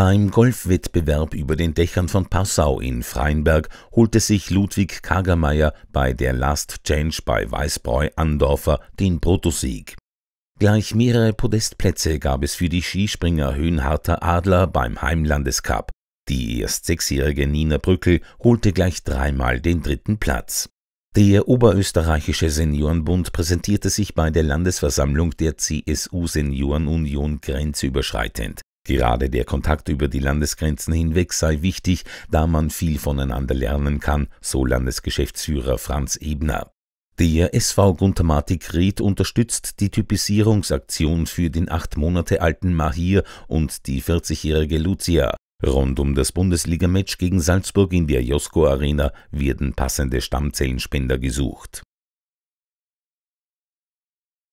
Beim Golfwettbewerb über den Dächern von Passau in Freienberg holte sich Ludwig Kagermeier bei der Last Change bei Weißbräu-Andorfer den Brutosieg. Gleich mehrere Podestplätze gab es für die Skispringer Höhenharter Adler beim Heimlandescup. Die erst sechsjährige Nina Brückel holte gleich dreimal den dritten Platz. Der Oberösterreichische Seniorenbund präsentierte sich bei der Landesversammlung der CSU Seniorenunion grenzüberschreitend. Gerade der Kontakt über die Landesgrenzen hinweg sei wichtig, da man viel voneinander lernen kann, so Landesgeschäftsführer Franz Ebner. Der SV Guntermatik Ried unterstützt die Typisierungsaktion für den acht Monate alten Mahir und die 40-jährige Lucia. Rund um das Bundesligamatch gegen Salzburg in der Josko Arena werden passende Stammzellenspender gesucht.